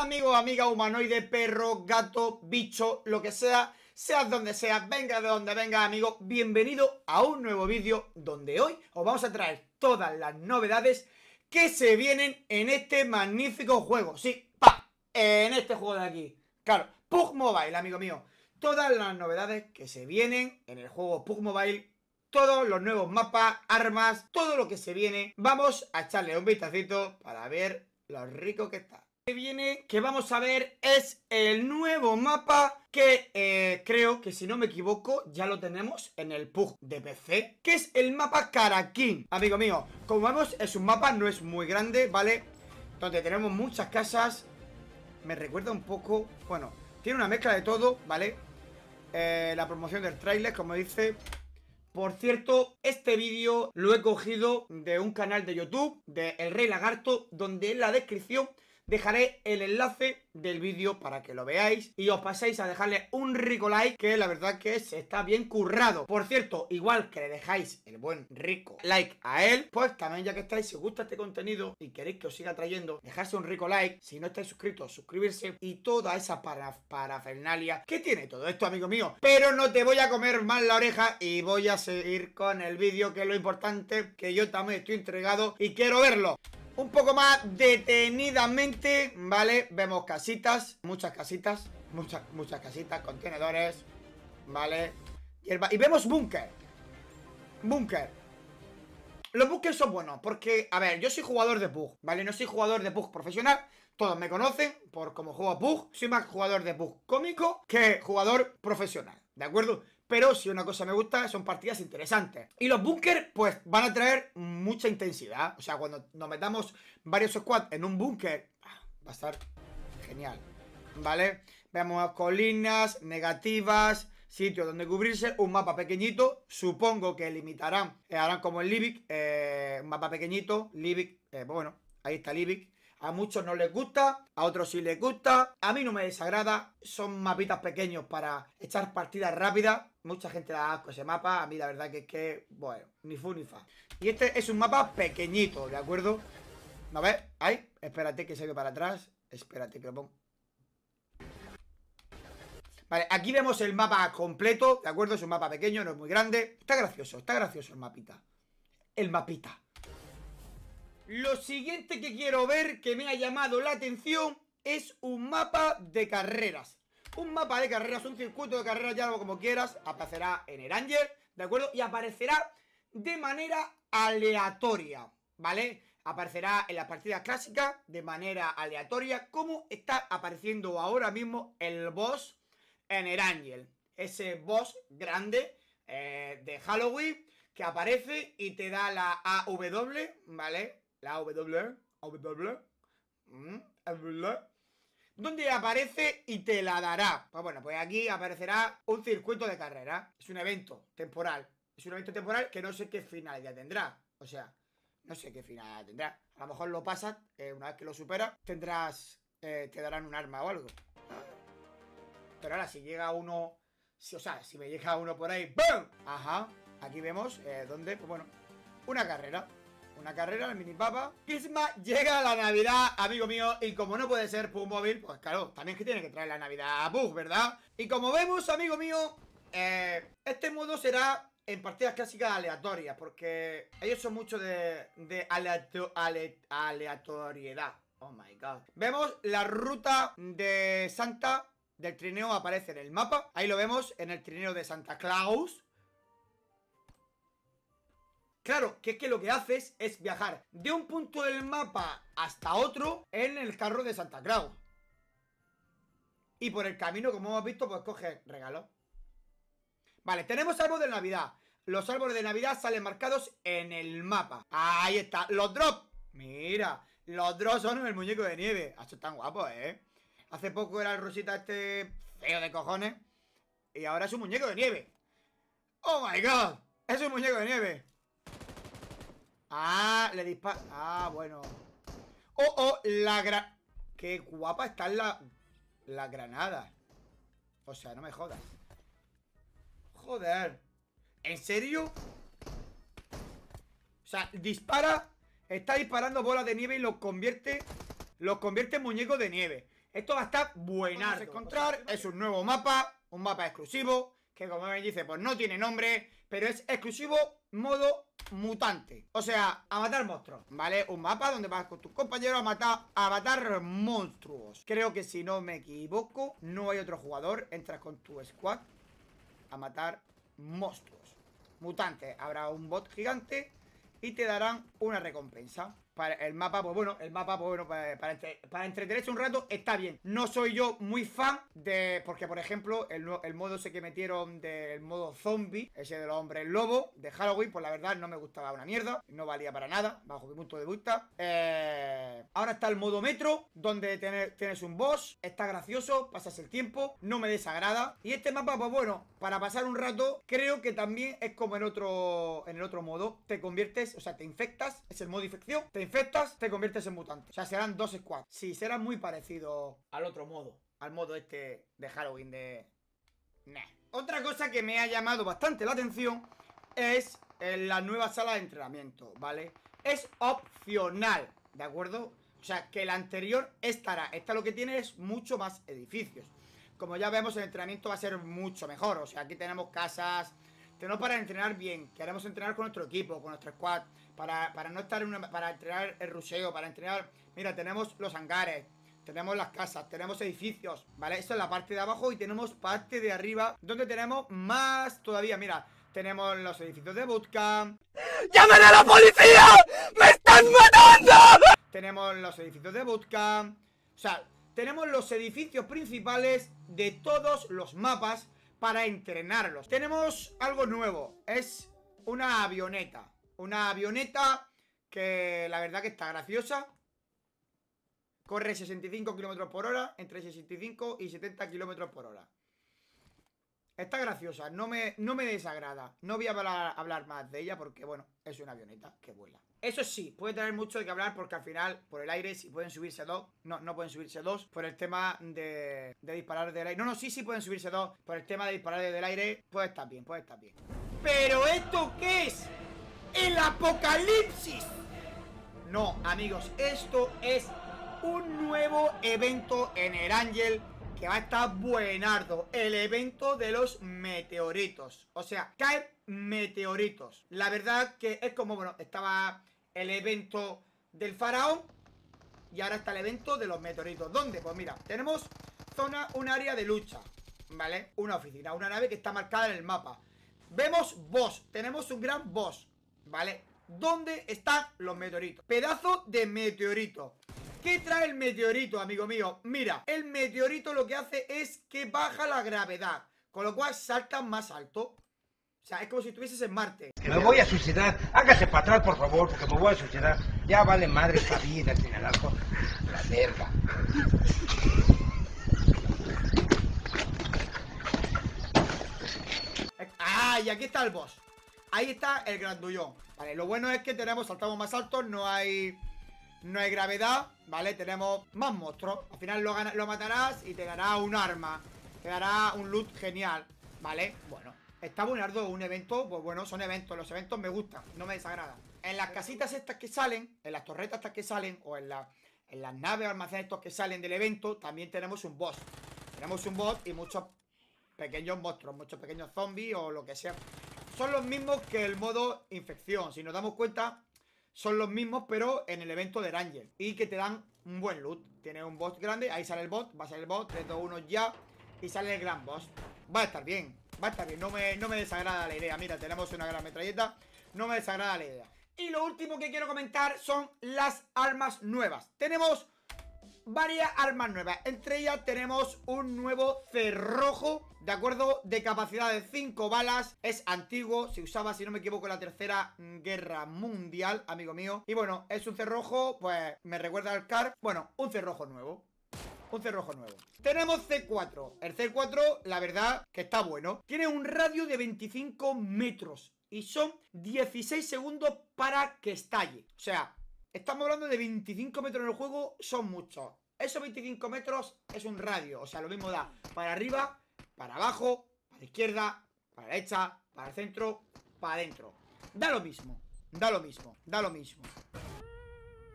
amigo, amiga, humanoide, perro, gato, bicho, lo que sea? Seas donde sea, venga de donde venga, amigo, bienvenido a un nuevo vídeo donde hoy os vamos a traer todas las novedades que se vienen en este magnífico juego. Sí, pa, en este juego de aquí. Claro, Pug Mobile, amigo mío. Todas las novedades que se vienen en el juego Pug Mobile todos los nuevos mapas, armas, todo lo que se viene. Vamos a echarle un vistacito para ver lo rico que está que viene que vamos a ver es el nuevo mapa que eh, creo que si no me equivoco ya lo tenemos en el PUG de PC que es el mapa Karakin amigo mío, como vemos es un mapa no es muy grande, ¿vale? donde tenemos muchas casas me recuerda un poco, bueno tiene una mezcla de todo, ¿vale? Eh, la promoción del trailer, como dice por cierto, este vídeo lo he cogido de un canal de YouTube de El Rey Lagarto, donde en la descripción Dejaré el enlace del vídeo para que lo veáis y os paséis a dejarle un rico like que la verdad que se está bien currado. Por cierto, igual que le dejáis el buen rico like a él, pues también ya que estáis, si os gusta este contenido y queréis que os siga trayendo, dejarse un rico like. Si no estáis suscritos, suscribirse y toda esa para parafernalia que tiene todo esto, amigo mío. Pero no te voy a comer mal la oreja y voy a seguir con el vídeo que es lo importante, que yo también estoy entregado y quiero verlo un poco más detenidamente, ¿vale? Vemos casitas, muchas casitas, muchas, muchas casitas, contenedores, ¿vale? Y vemos búnker. Búnker. Los búnker son buenos porque, a ver, yo soy jugador de bug, ¿vale? No soy jugador de bug profesional, todos me conocen por cómo juego a bug, soy más jugador de bug cómico que jugador profesional, ¿de acuerdo? pero si una cosa me gusta son partidas interesantes. Y los búnker, pues van a traer mucha intensidad. O sea, cuando nos metamos varios squads en un búnker, ah, va a estar genial. ¿Vale? Veamos colinas, negativas, sitios donde cubrirse, un mapa pequeñito. Supongo que limitarán, harán como el Libic, eh, un mapa pequeñito, Libic, eh, pues bueno, ahí está Libic. A muchos no les gusta, a otros sí les gusta. A mí no me desagrada. Son mapitas pequeños para echar partidas rápidas. Mucha gente da asco ese mapa. A mí la verdad que es que, bueno, ni fu ni fa. Y este es un mapa pequeñito, ¿de acuerdo? ¿No ves? ahí. Espérate que se ve para atrás. Espérate que lo pongo. Vale, aquí vemos el mapa completo, ¿de acuerdo? Es un mapa pequeño, no es muy grande. Está gracioso, está gracioso el mapita. El mapita. Lo siguiente que quiero ver que me ha llamado la atención es un mapa de carreras. Un mapa de carreras, un circuito de carreras, lo como quieras, aparecerá en el ¿de acuerdo? Y aparecerá de manera aleatoria, ¿vale? Aparecerá en las partidas clásicas de manera aleatoria, como está apareciendo ahora mismo el boss en el Angel. Ese boss grande eh, de Halloween que aparece y te da la AW, ¿vale? la W, W, mm, W, dónde aparece y te la dará. Pues bueno, pues aquí aparecerá un circuito de carrera. Es un evento temporal. Es un evento temporal que no sé qué final ya tendrá. O sea, no sé qué final tendrá. A lo mejor lo pasas, eh, una vez que lo superas, tendrás, eh, te darán un arma o algo. Pero ahora, si llega uno, si, o sea, si me llega uno por ahí, ¡BAM! Ajá, aquí vemos eh, dónde, pues bueno, una carrera una carrera, el mini papa. Kisma llega la Navidad, amigo mío, y como no puede ser un móvil, pues claro, también que tiene que traer la Navidad a bus ¿verdad? Y como vemos, amigo mío, eh, este modo será en partidas clásicas aleatorias, porque ellos son mucho de, aleatoriedad. Oh my god. Vemos la ruta de Santa del trineo aparece en el mapa. Ahí lo vemos en el trineo de Santa Claus. Claro, que es que lo que haces es viajar de un punto del mapa hasta otro en el carro de Santa Claus. Y por el camino, como hemos visto, pues coge regalo. Vale, tenemos árboles de Navidad. Los árboles de Navidad salen marcados en el mapa. Ahí está. Los drops. Mira, los drops son el muñeco de nieve. hasta ah, tan guapo, ¿eh? Hace poco era el Rosita este feo de cojones. Y ahora es un muñeco de nieve. ¡Oh, my God! Es un muñeco de nieve. Ah, le dispara. Ah, bueno. Oh, oh, la gran. Qué guapa está las la granada. O sea, no me jodas. Joder. ¿En serio? O sea, dispara. Está disparando bolas de nieve y lo convierte. lo convierte en muñecos de nieve. Esto va a estar buenardo. encontrar. Es un nuevo mapa. Un mapa exclusivo que como me dice, pues no tiene nombre, pero es exclusivo modo mutante. O sea, a matar monstruos, ¿vale? Un mapa donde vas con tus compañeros a matar, a matar monstruos. Creo que si no me equivoco, no hay otro jugador. Entras con tu squad a matar monstruos. Mutante, Habrá un bot gigante y te darán una recompensa el mapa, pues bueno, el mapa, pues bueno, para, entretenerse un rato está bien. No soy yo muy fan de, porque por ejemplo, el, modo ese que metieron del modo zombie, ese de los hombres lobo, de Halloween, pues la verdad no me gustaba una mierda, no valía para nada, bajo qué punto de vista. Eh, ahora está el modo metro, donde tienes un boss, está gracioso, pasas el tiempo, no me desagrada. Y este mapa, pues bueno, para pasar un rato, creo que también es como en otro, en el otro modo, te conviertes, o sea, te infectas, es el modo infección, te infectas, te conviertes en mutante. O sea, serán dos squads. Sí, será muy parecido al otro modo. Al modo este de Halloween de... Nah. Otra cosa que me ha llamado bastante la atención es la nueva sala de entrenamiento, ¿vale? Es opcional, ¿de acuerdo? O sea, que la anterior estará. Esta lo que tiene es mucho más edificios. Como ya vemos, el entrenamiento va a ser mucho mejor. O sea, aquí tenemos casas. Tenemos para entrenar bien. Queremos entrenar con nuestro equipo, con nuestro squad para, no estar una, para entrenar el ruseo, para entrenar, mira, tenemos los hangares, tenemos las casas, tenemos edificios, ¿vale? Esto es la parte de abajo y tenemos parte de arriba donde tenemos más todavía, mira, tenemos los edificios de bootcamp. ¡Llamen a la policía! ¡Me están matando! Tenemos los edificios de bootcamp, o sea, tenemos los edificios principales de todos los mapas para entrenarlos. Tenemos algo nuevo, es una avioneta. Una avioneta que la verdad que está graciosa. Corre 65 km por hora, entre 65 y 70 km por hora. Está graciosa, no me, no me desagrada. No voy a hablar, más de ella porque, bueno, es una avioneta que vuela. Eso sí, puede tener mucho de que hablar porque al final, por el aire, si pueden subirse dos. No, no pueden subirse dos por el tema de, de disparar del aire. No, no, sí, sí pueden subirse dos por el tema de disparar del aire. Puede estar bien, puede estar bien. ¿Pero esto qué es? el apocalipsis. No, amigos, esto es un nuevo evento en el Ángel que va a estar buenardo. El evento de los meteoritos. O sea, caen meteoritos. La verdad que es como, bueno, estaba el evento del faraón y ahora está el evento de los meteoritos. ¿Dónde? Pues mira, tenemos zona, un área de lucha, ¿vale? Una oficina, una nave que está marcada en el mapa. Vemos boss, tenemos un gran boss. ¿vale? ¿Dónde están los meteoritos? Pedazo de meteorito ¿Qué trae el meteorito, amigo mío? Mira, el meteorito lo que hace es que baja la gravedad Con lo cual salta más alto O sea, es como si estuvieses en Marte Me voy a suicidar, hágase para atrás por favor Porque me voy a suicidar Ya vale madre esta vida sin el La verga ay y aquí está el boss Ahí está el grandullón. Vale, lo bueno es que tenemos, saltamos más altos, no hay... No hay gravedad, ¿vale? Tenemos más monstruos. Al final lo, lo matarás y te dará un arma. Te dará un loot genial, ¿vale? Bueno, está buenardo un evento. Pues bueno, son eventos. Los eventos me gustan, no me desagradan. En las casitas estas que salen, en las torretas estas que salen, o en, la, en las naves o almacenes estos que salen del evento, también tenemos un boss. Tenemos un boss y muchos pequeños monstruos, muchos pequeños zombies o lo que sea son los mismos que el modo infección. Si nos damos cuenta, son los mismos, pero en el evento de Ranger Y que te dan un buen loot. Tiene un boss grande, ahí sale el bot, va a salir el bot, 3, 2, 1 ya. Y sale el gran boss. Va a estar bien, va a estar bien. No me, no me desagrada la idea. Mira, tenemos una gran metralleta. No me desagrada la idea. Y lo último que quiero comentar son las armas nuevas. Tenemos varias armas nuevas. Entre ellas tenemos un nuevo cerrojo, ¿de acuerdo? De capacidad de 5 balas. Es antiguo, se usaba, si no me equivoco, en la Tercera Guerra Mundial, amigo mío. Y bueno, es un cerrojo, pues me recuerda al CAR. Bueno, un cerrojo nuevo un cerrojo nuevo Tenemos C4 El C4, la verdad, que está bueno Tiene un radio de 25 metros Y son 16 segundos para que estalle O sea, Estamos hablando de 25 metros en el juego, son muchos. Esos 25 metros es un radio, o sea, lo mismo da para arriba, para abajo, para izquierda, para derecha, para el centro, para adentro. Da lo mismo, da lo mismo, da lo mismo.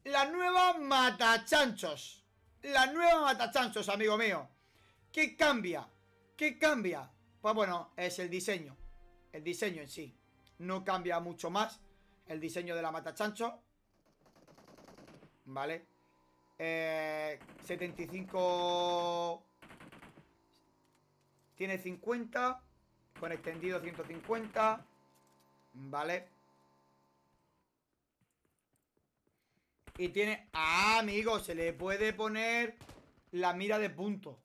La nueva matachanchos. La nueva matachanchos, amigo mío. ¿Qué cambia? ¿Qué cambia? Pues bueno, es el diseño. El diseño en sí. No cambia mucho más el diseño de la matachanchos ¿vale? 75... Eh, tiene 50, con extendido 150, ¿vale? Y tiene... ¡Ah, amigo! Se le puede poner la mira de punto.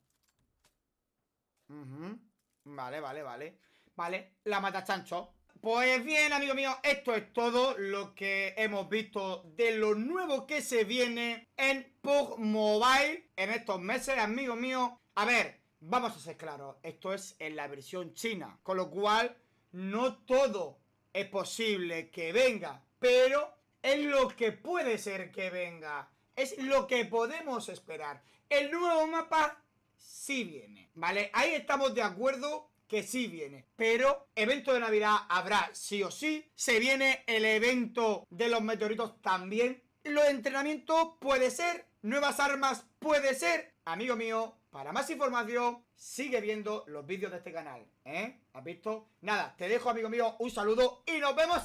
Vale, vale, vale. Vale, la mata chancho. Pues bien, amigo mío, esto es todo lo que hemos visto de lo nuevo que se viene en PUG Mobile en estos meses, amigo mío. A ver, vamos a ser claros, esto es en la versión china, con lo cual no todo es posible que venga, pero es lo que puede ser que venga, es lo que podemos esperar. El nuevo mapa sí viene, ¿vale? Ahí estamos de acuerdo que sí viene. Pero evento de Navidad habrá sí o sí. Se viene el evento de los meteoritos también. Los entrenamientos puede ser. Nuevas armas puede ser. Amigo mío, para más información, sigue viendo los vídeos de este canal. ¿Eh? ¿Has visto? Nada, te dejo, amigo mío, un saludo y nos vemos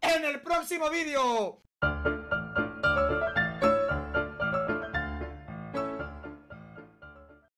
en el próximo vídeo.